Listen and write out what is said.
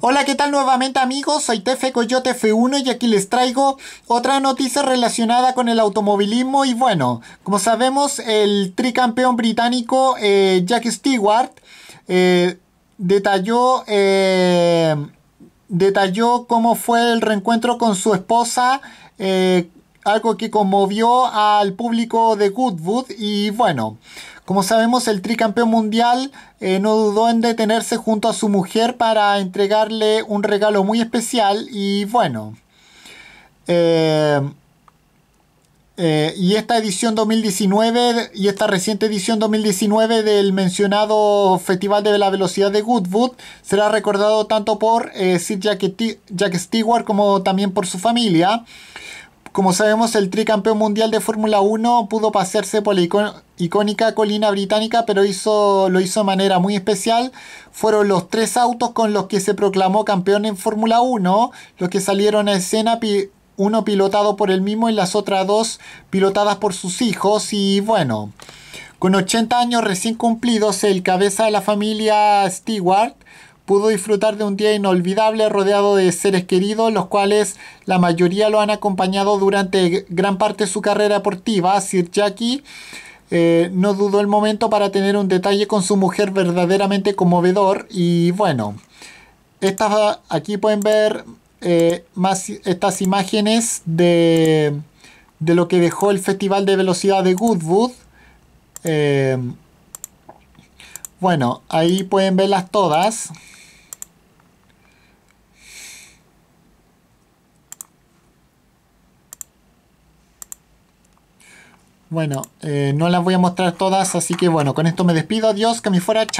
Hola, ¿qué tal nuevamente amigos? Soy Tefe Coyote F1 y aquí les traigo otra noticia relacionada con el automovilismo y bueno, como sabemos el tricampeón británico eh, Jack Stewart eh, detalló, eh, detalló cómo fue el reencuentro con su esposa algo que conmovió al público de Goodwood y bueno, como sabemos el tricampeón mundial eh, no dudó en detenerse junto a su mujer para entregarle un regalo muy especial y bueno, eh, eh, y esta edición 2019 y esta reciente edición 2019 del mencionado Festival de la Velocidad de Goodwood será recordado tanto por Sir Jack Stewart como también por su familia. Como sabemos, el tricampeón mundial de Fórmula 1 pudo pasearse por la icónica colina británica, pero hizo, lo hizo de manera muy especial. Fueron los tres autos con los que se proclamó campeón en Fórmula 1, los que salieron a escena, uno pilotado por él mismo y las otras dos pilotadas por sus hijos. Y bueno, con 80 años recién cumplidos, el cabeza de la familia Stewart pudo disfrutar de un día inolvidable rodeado de seres queridos, los cuales la mayoría lo han acompañado durante gran parte de su carrera deportiva. Sir Jackie eh, no dudó el momento para tener un detalle con su mujer verdaderamente conmovedor y bueno, estas, aquí pueden ver eh, más estas imágenes de, lo que dejó el Festival de Velocidad de Goodwood. Eh, bueno, ahí pueden verlas todas. Bueno, eh, no las voy a mostrar todas, así que bueno, con esto me despido. Adiós, que me fuera, chao.